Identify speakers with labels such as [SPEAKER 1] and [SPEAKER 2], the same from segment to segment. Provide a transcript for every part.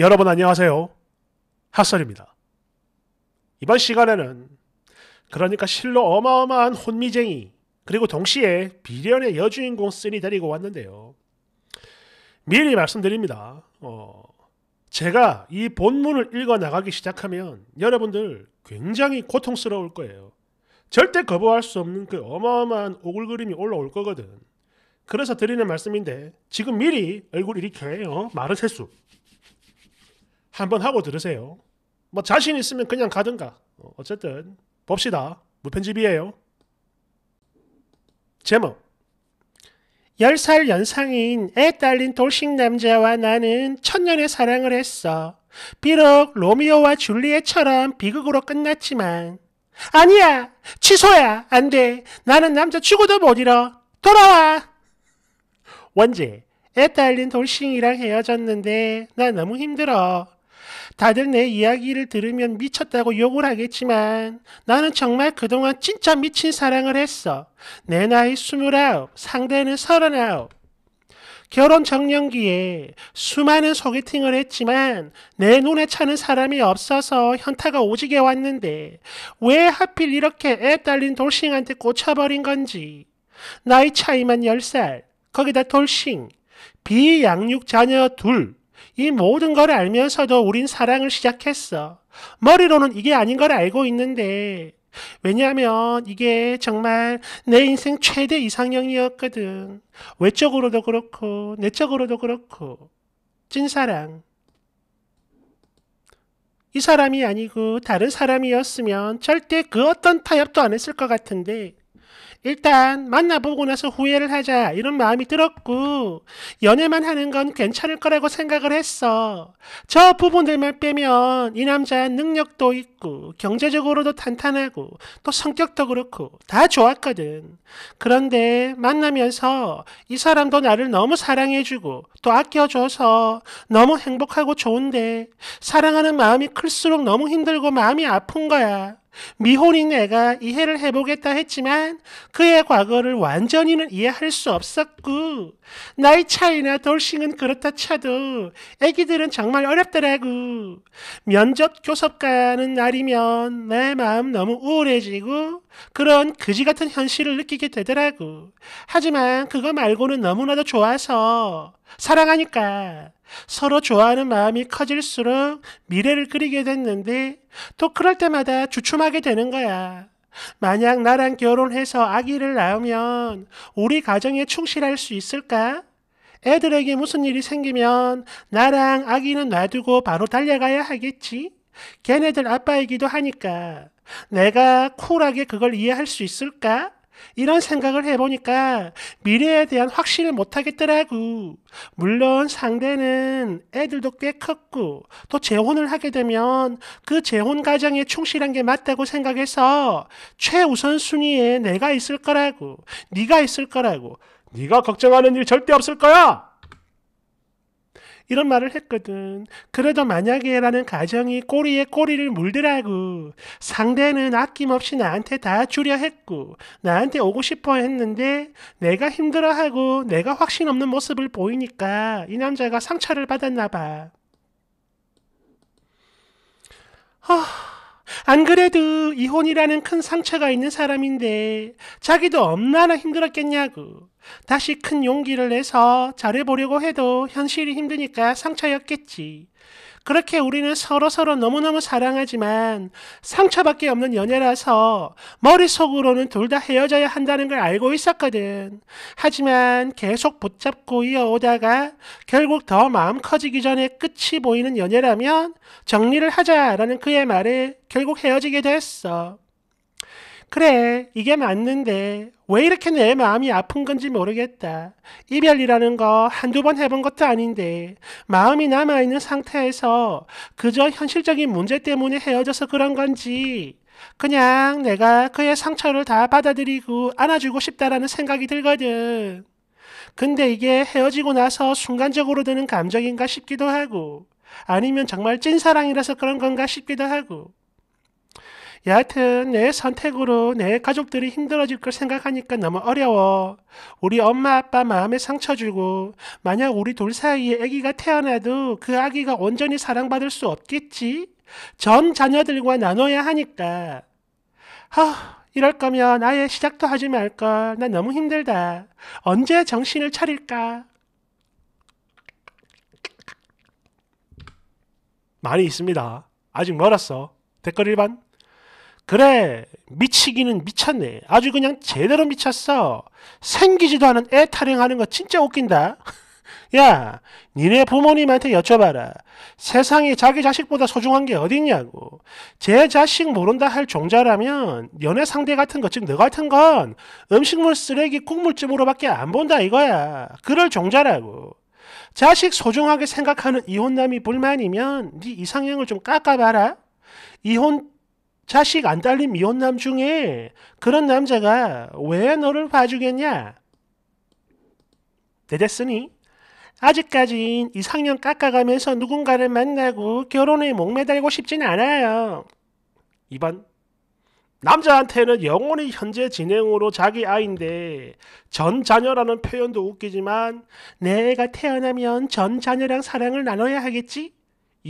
[SPEAKER 1] 여러분 안녕하세요. 핫설입니다. 이번 시간에는 그러니까 실로 어마어마한 혼미쟁이 그리고 동시에 비련의 여주인공 쓰니 데리고 왔는데요. 미리 말씀드립니다. 어, 제가 이 본문을 읽어 나가기 시작하면 여러분들 굉장히 고통스러울 거예요. 절대 거부할 수 없는 그 어마어마한 오글거림이 올라올 거거든. 그래서 드리는 말씀인데 지금 미리 얼굴 이렇게 해요. 어, 마른 세수. 한번 하고 들으세요. 뭐 자신 있으면 그냥 가든가. 어쨌든 봅시다. 무편집이에요. 제목 10살 연상인 애 딸린 돌싱 남자와 나는 천년의 사랑을 했어. 비록 로미오와 줄리엣처럼 비극으로 끝났지만 아니야! 취소야! 안 돼! 나는 남자 죽어도 못 잃어! 돌아와! 원제, 애 딸린 돌싱이랑 헤어졌는데 나 너무 힘들어. 다들 내 이야기를 들으면 미쳤다고 욕을 하겠지만 나는 정말 그동안 진짜 미친 사랑을 했어. 내 나이 스물아홉, 상대는 서른아홉. 결혼 정년기에 수많은 소개팅을 했지만 내 눈에 차는 사람이 없어서 현타가 오지게 왔는데 왜 하필 이렇게 애 딸린 돌싱한테 꽂혀버린 건지. 나이 차이만 10살, 거기다 돌싱, 비양육 자녀 둘, 이 모든 걸 알면서도 우린 사랑을 시작했어. 머리로는 이게 아닌 걸 알고 있는데, 왜냐하면 이게 정말 내 인생 최대 이상형이었거든. 외적으로도 그렇고, 내적으로도 그렇고. 찐사랑. 이 사람이 아니고 다른 사람이었으면 절대 그 어떤 타협도 안 했을 것 같은데, 일단 만나보고 나서 후회를 하자 이런 마음이 들었고 연애만 하는 건 괜찮을 거라고 생각을 했어. 저 부분들만 빼면 이 남자는 능력도 있고 경제적으로도 탄탄하고 또 성격도 그렇고 다 좋았거든. 그런데 만나면서 이 사람도 나를 너무 사랑해주고 또 아껴줘서 너무 행복하고 좋은데 사랑하는 마음이 클수록 너무 힘들고 마음이 아픈 거야. 미혼인 애가 이해를 해보겠다 했지만 그의 과거를 완전히는 이해할 수 없었고 나이 차이나 돌싱은 그렇다 쳐도 애기들은 정말 어렵더라고 면접 교섭 가는 날이면 내 마음 너무 우울해지고 그런 그지 같은 현실을 느끼게 되더라고 하지만 그거 말고는 너무나도 좋아서 사랑하니까 서로 좋아하는 마음이 커질수록 미래를 그리게 됐는데 또 그럴 때마다 주춤하게 되는 거야. 만약 나랑 결혼해서 아기를 낳으면 우리 가정에 충실할 수 있을까? 애들에게 무슨 일이 생기면 나랑 아기는 놔두고 바로 달려가야 하겠지? 걔네들 아빠이기도 하니까 내가 쿨하게 그걸 이해할 수 있을까? 이런 생각을 해보니까 미래에 대한 확신을 못하겠더라고. 물론 상대는 애들도 꽤 컸고 또 재혼을 하게 되면 그 재혼 가정에 충실한 게 맞다고 생각해서 최우선 순위에 내가 있을 거라고, 네가 있을 거라고, 네가 걱정하는 일 절대 없을 거야. 이런 말을 했거든. 그러다 만약에라는 가정이 꼬리에 꼬리를 물더라고. 상대는 아낌없이 나한테 다 주려 했고, 나한테 오고 싶어 했는데, 내가 힘들어하고, 내가 확신 없는 모습을 보이니까, 이 남자가 상처를 받았나봐. 하... 안 그래도 이혼이라는 큰 상처가 있는 사람인데 자기도 얼마나 힘들었겠냐고. 다시 큰 용기를 내서 잘해보려고 해도 현실이 힘드니까 상처였겠지. 그렇게 우리는 서로 서로 너무너무 사랑하지만 상처밖에 없는 연애라서 머릿속으로는 둘 다 헤어져야 한다는 걸 알고 있었거든. 하지만 계속 붙잡고 이어오다가 결국 더 마음 커지기 전에 끝이 보이는 연애라면 정리를 하자라는 그의 말에 결국 헤어지게 됐어. 그래, 이게 맞는데 왜 이렇게 내 마음이 아픈 건지 모르겠다. 이별이라는 거 한두 번 해본 것도 아닌데 마음이 남아있는 상태에서 그저 현실적인 문제 때문에 헤어져서 그런 건지 그냥 내가 그의 상처를 다 받아들이고 안아주고 싶다라는 생각이 들거든. 근데 이게 헤어지고 나서 순간적으로 드는 감정인가 싶기도 하고 아니면 정말 찐사랑이라서 그런 건가 싶기도 하고 여하튼 내 선택으로 내 가족들이 힘들어질 걸 생각하니까 너무 어려워. 우리 엄마 아빠 마음에 상처 주고 만약 우리 둘 사이에 아기가 태어나도 그 아기가 온전히 사랑받을 수 없겠지. 전 자녀들과 나눠야 하니까. 하, 이럴 거면 아예 시작도 하지 말걸. 나 너무 힘들다. 언제 정신을 차릴까? 많이 있습니다. 아직 멀었어. 댓글 1번. 그래, 미치기는 미쳤네. 아주 그냥 제대로 미쳤어. 생기지도 않은 애 타령하는 거 진짜 웃긴다. 야, 니네 부모님한테 여쭤봐라. 세상에 자기 자식보다 소중한 게 어딨냐고. 제 자식 모른다 할 종자라면 연애 상대 같은 것, 즉너 같은 건 음식물 쓰레기 국물쯤으로밖에 안 본다 이거야. 그럴 종자라고. 자식 소중하게 생각하는 이혼남이 불만이면 네 이상형을 좀 깎아봐라. 이혼 자식 안 딸린 미혼남 중에 그런 남자가 왜 너를 봐주겠냐? 대댔으니 아직까진 이상형 깎아가면서 누군가를 만나고 결혼에 목매달고 싶진 않아요. 2번 남자한테는 영원히 현재 진행으로 자기 아인데 이전 자녀라는 표현도 웃기지만 내가 태어나면 전 자녀랑 사랑을 나눠야 하겠지?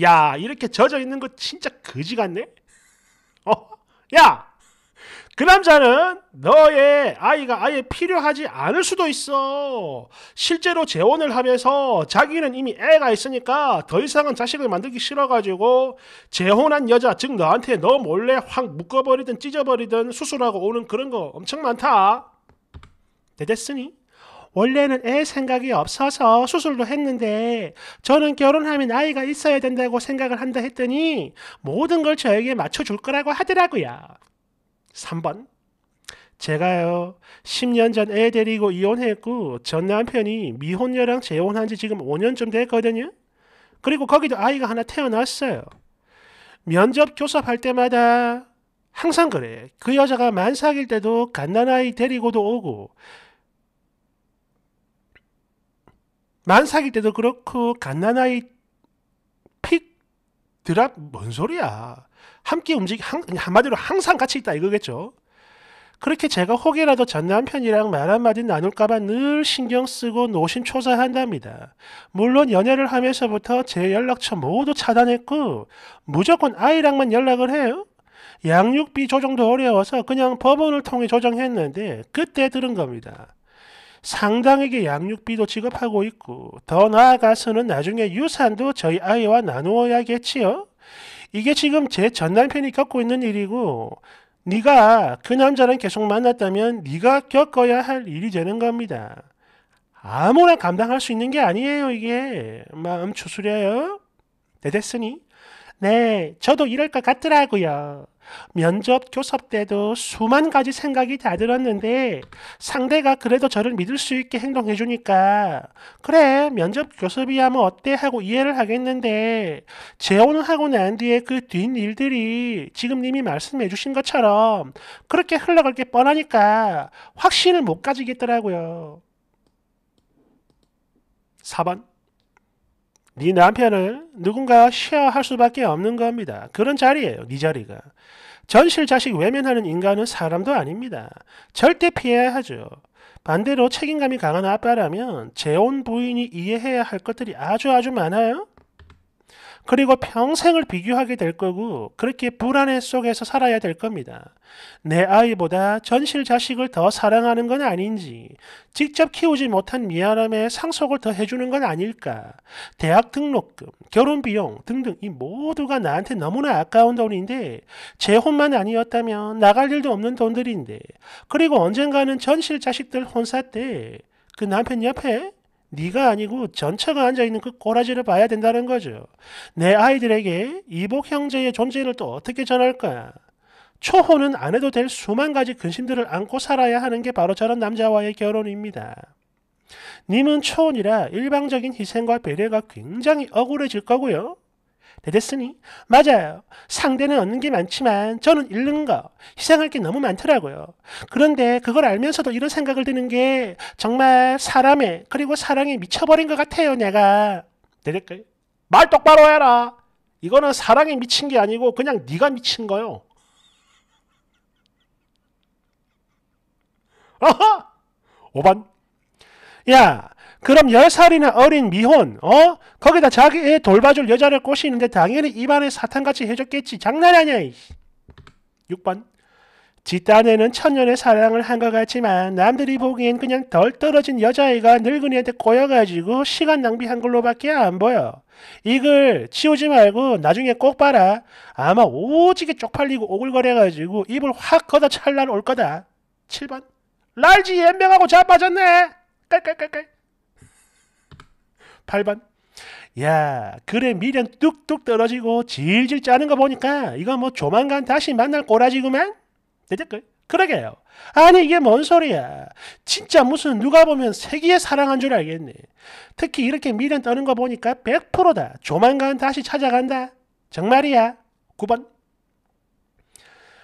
[SPEAKER 1] 야 이렇게 젖어 있는 거 진짜 거지 같네. 어? 야! 그 남자는 너의 아이가 아예 필요하지 않을 수도 있어. 실제로 재혼을 하면서 자기는 이미 애가 있으니까 더 이상은 자식을 만들기 싫어가지고 재혼한 여자, 즉 너한테 너 몰래 확 묶어버리든 찢어버리든 수술하고 오는 그런 거 엄청 많다. 대댔으니? 원래는 애 생각이 없어서 수술도 했는데 저는 결혼하면 아이가 있어야 된다고 생각을 한다 했더니 모든 걸 저에게 맞춰줄 거라고 하더라고요. 3번. 제가요, 10년 전 애 데리고 이혼했고, 전 남편이 미혼녀랑 재혼한 지 지금 5년쯤 됐거든요? 그리고 거기도 아이가 하나 태어났어요. 면접 교섭할 때마다 항상 그래. 그 여자가 만삭일 때도 갓난아이 데리고도 오고, 만삭일 때도 그렇고 갓난아이 픽 드랍 뭔 소리야. 함께 움직 한, 한마디로 항상 같이 있다 이거겠죠. 그렇게 제가 혹이라도 전 남편이랑 말 한마디 나눌까봐 늘 신경 쓰고 노심초사한답니다. 물론 연애를 하면서부터 제 연락처 모두 차단했고 무조건 아이랑만 연락을 해요. 양육비 조정도 어려워서 그냥 법원을 통해 조정했는데 그때 들은 겁니다. 상당하게 양육비도 지급하고 있고 더 나아가서는 나중에 유산도 저희 아이와 나누어야겠지요. 이게 지금 제 전남편이 겪고 있는 일이고 네가 그 남자랑 계속 만났다면 네가 겪어야 할 일이 되는 겁니다. 아무나 감당할 수 있는 게 아니에요 이게. 마음 추스려요. 네 됐으니. 네 저도 이럴 것 같더라고요. 면접 교섭 때도 수만 가지 생각이 다 들었는데 상대가 그래도 저를 믿을 수 있게 행동해 주니까 그래 면접 교섭이야 뭐 어때 하고 이해를 하겠는데 재혼을 하고 난 뒤에 그 뒷일들이 지금 님이 말씀해 주신 것처럼 그렇게 흘러갈 게 뻔하니까 확신을 못 가지겠더라고요. 4번 네 남편을 누군가와 쉐어할 수밖에 없는 겁니다. 그런 자리예요. 네 자리가. 전실 자식 외면하는 인간은 사람도 아닙니다. 절대 피해야 하죠. 반대로 책임감이 강한 아빠라면 재혼 부인이 이해해야 할 것들이 아주 아주 많아요. 그리고 평생을 비교하게 될 거고 그렇게 불안해 속에서 살아야 될 겁니다. 내 아이보다 전실 자식을 더 사랑하는 건 아닌지 직접 키우지 못한 미안함에 상속을 더 해주는 건 아닐까 대학 등록금, 결혼 비용 등등 이 모두가 나한테 너무나 아까운 돈인데 재혼만 아니었다면 나갈 일도 없는 돈들인데 그리고 언젠가는 전실 자식들 혼사 때 그 남편 옆에 네가 아니고 전처가 앉아있는 그 꼬라지를 봐야 된다는 거죠. 내 아이들에게 이복 형제의 존재를 또 어떻게 전할까? 초혼은 안 해도 될 수만 가지 근심들을 안고 살아야 하는 게 바로 저런 남자와의 결혼입니다. 님은 초혼이라 일방적인 희생과 배려가 굉장히 억울해질 거고요. 데데으니 맞아요. 상대는 얻는 게 많지만 저는 잃는 거, 희생할 게 너무 많더라고요. 그런데 그걸 알면서도 이런 생각을 드는 게 정말 사람의 그리고 사랑에 미쳐버린 것 같아요. 내가. 데데스 말 똑바로 해라. 이거는 사랑에 미친 게 아니고 그냥 네가 미친 거요. 어허! 오반! 야, 그럼 10살이나 어린 미혼, 어? 거기다 자기 애 돌봐줄 여자를 꼬시는데 당연히 입안에 사탕같이 해줬겠지. 장난 아니야. 6번. 집단에는 천년의 사랑을 한 것 같지만 남들이 보기엔 그냥 덜 떨어진 여자애가 늙은이한테 꼬여가지고 시간 낭비한 걸로밖에 안 보여. 이글 치우지 말고 나중에 꼭 봐라. 아마 오지게 쪽팔리고 오글거려가지고 입을 확 걷어 찰날 올 거다. 7번. 랄지 연명하고 자빠졌네. 깔깔깔깔. 8번. 야, 그래 미련 뚝뚝 떨어지고 질질 짜는 거 보니까 이거 뭐 조만간 다시 만날 꼬라지구만? 대댓글. 그러게요. 아니 이게 뭔 소리야. 진짜 무슨 누가 보면 세기에 사랑한 줄 알겠네. 특히 이렇게 미련 떠는 거 보니까 100%다. 조만간 다시 찾아간다. 정말이야. 9번.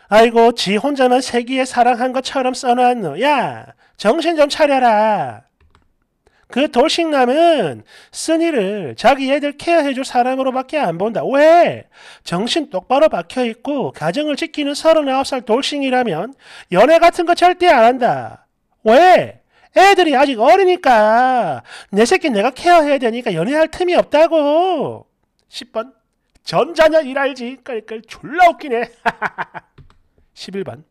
[SPEAKER 1] 아이고 지 혼자만 세기에 사랑한 것처럼 써놨노. 야 정신 좀 차려라. 그 돌싱남은 쓴이를 자기 애들 케어해줄 사람으로밖에 안 본다. 왜? 정신 똑바로 박혀있고 가정을 지키는 39살 돌싱이라면 연애 같은 거 절대 안 한다. 왜? 애들이 아직 어리니까 내 새끼 내가 케어해야 되니까 연애할 틈이 없다고. 10번 전자녀 일할지 끌끌 졸라 웃기네. 11번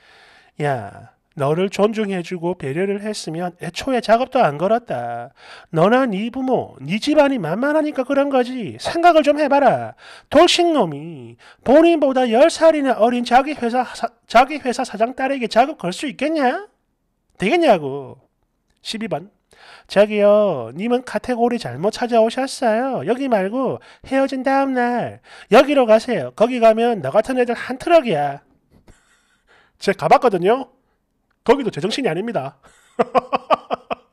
[SPEAKER 1] 야 너를 존중해주고 배려를 했으면 애초에 작업도 안 걸었다. 너나 네 부모, 네 집안이 만만하니까 그런 거지. 생각을 좀 해봐라. 돌싱놈이 본인보다 10살이나 어린 자기 회사, 사, 자기 회사 사장 딸에게 작업 걸 수 있겠냐? 되겠냐고. 12번. 저기요, 님은 카테고리 잘못 찾아오셨어요. 여기 말고 헤어진 다음 날 여기로 가세요. 거기 가면 너 같은 애들 한 트럭이야. 제가 가봤거든요. 거기도 제정신이 아닙니다.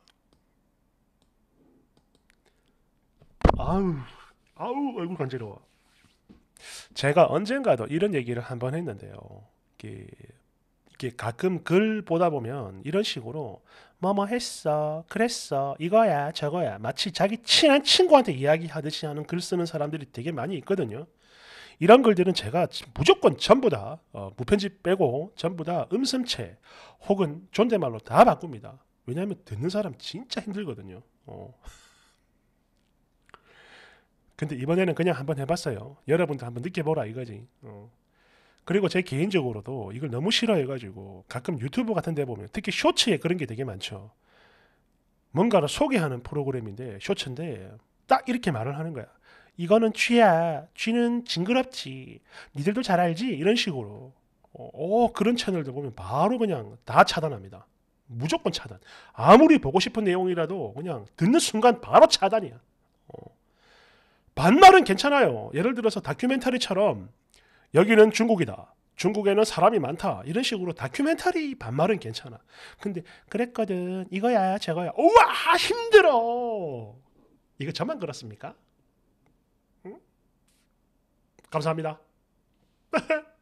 [SPEAKER 1] 아우, 아우, 얼굴 간지러워. 제가 언젠가도 이런 얘기를 한번 했는데요. 이게, 이게 가끔 글 보다 보면 이런 식으로 뭐뭐 했어, 그랬어, 이거야, 저거야 마치 자기 친한 친구한테 이야기하듯이 하는 글 쓰는 사람들이 되게 많이 있거든요. 이런 글들은 제가 무조건 전부 다 어, 무편집 빼고 전부 다 음성체 혹은 존댓말로 다 바꿉니다. 왜냐하면 듣는 사람 진짜 힘들거든요. 어. 근데 이번에는 그냥 한번 해봤어요. 여러분도 한번 느껴보라 이거지. 어. 그리고 제 개인적으로도 이걸 너무 싫어해가지고 가끔 유튜브 같은 데 보면 특히 쇼츠에 그런 게 되게 많죠. 뭔가를 소개하는 프로그램인데 쇼츠인데 딱 이렇게 말을 하는 거야. 이거는 취야. 쥐는 징그럽지. 니들도 잘 알지. 이런 식으로. 어, 어, 그런 채널들 보면 바로 그냥 다 차단합니다. 무조건 차단. 아무리 보고 싶은 내용이라도 그냥 듣는 순간 바로 차단이야. 어. 반말은 괜찮아요. 예를 들어서 다큐멘터리처럼 여기는 중국이다. 중국에는 사람이 많다. 이런 식으로 다큐멘터리 반말은 괜찮아. 근데 그랬거든. 이거야 저거야. 우와 힘들어. 이거 저만 그렇습니까? 감사합니다.